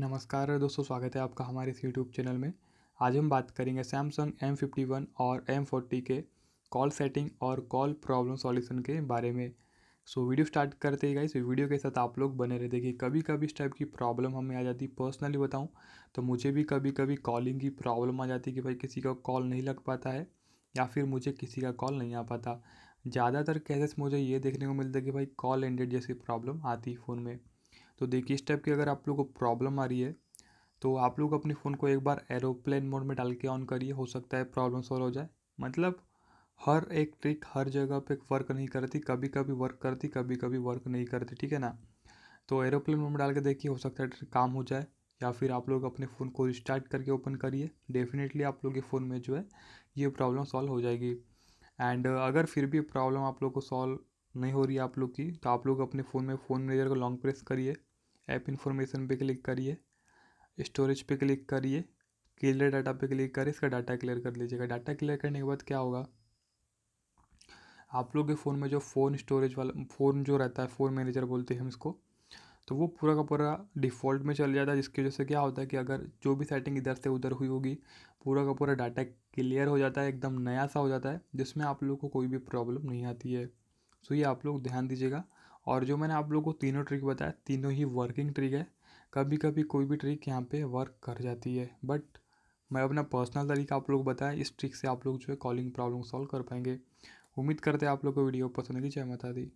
नमस्कार दोस्तों स्वागत है आपका हमारे इस यूट्यूब चैनल में आज हम बात करेंगे सैमसंग एम फिफ्टी वन और एम फोर्टी के कॉल सेटिंग और कॉल प्रॉब्लम सॉल्यूशन के बारे में सो वीडियो स्टार्ट करते ही इस वीडियो के साथ आप लोग बने रहते कि कभी कभी इस टाइप की प्रॉब्लम हमें आ जाती पर्सनली बताऊँ तो मुझे भी कभी कभी कॉलिंग की प्रॉब्लम आ जाती कि भाई किसी का कॉल नहीं लग पाता है या फिर मुझे किसी का कॉल नहीं आ पाता ज़्यादातर कैसेस मुझे ये देखने को मिलता है कि भाई कॉल एंडेड जैसी प्रॉब्लम आती फ़ोन में तो देखिए इस टाइप की अगर आप लोग को प्रॉब्लम आ रही है तो आप लोग अपने फ़ोन को एक बार एरोप्लेन मोड में डाल के ऑन करिए हो सकता है प्रॉब्लम सॉल्व हो जाए मतलब हर एक ट्रिक हर जगह पे वर्क नहीं करती कभी कभी वर्क करती कभी कभी वर्क नहीं करती ठीक है ना तो एरोप्लेन मोड में डाल के देखिए हो सकता है ट्रिक काम हो जाए या फिर आप लोग अपने फ़ोन को रिस्टार्ट करके ओपन करिए डेफिनेटली आप लोग के फ़ोन में जो है ये प्रॉब्लम सॉल्व हो जाएगी एंड अगर फिर भी प्रॉब्लम आप लोग को सॉल्व नहीं हो रही आप लोग की तो आप लोग अपने फ़ोन में फ़ोन मैनेजर को लॉन्ग प्रेस करिए ऐप इन्फॉर्मेशन पे क्लिक करिए स्टोरेज पे क्लिक करिए क्लियर डाटा पे क्लिक करिए इसका डाटा क्लियर कर लीजिएगा डाटा क्लियर करने के बाद क्या होगा आप लोग के फ़ोन में जो फ़ोन स्टोरेज वाला फ़ोन जो रहता है फ़ोन मैनेजर बोलते हैं हम इसको तो वो पूरा का पूरा डिफ़ॉल्ट में चल जाता है जिसकी वजह से क्या होता है कि अगर जो भी सेटिंग इधर से उधर हुई होगी पूरा का पूरा डाटा क्लियर हो जाता है एकदम नया सा हो जाता है जिसमें आप लोग को कोई भी प्रॉब्लम नहीं आती है सो तो ये आप लोग ध्यान दीजिएगा और जो मैंने आप लोगों को तीनों ट्रिक बताया तीनों ही वर्किंग ट्रिक है कभी कभी कोई भी ट्रिक यहाँ पे वर्क कर जाती है बट मैं अपना पर्सनल तरीका आप लोग बताया इस ट्रिक से आप लोग जो है कॉलिंग प्रॉब्लम सॉल्व कर पाएंगे उम्मीद करते हैं आप लोग को वीडियो पसंद आई चाहे बता दी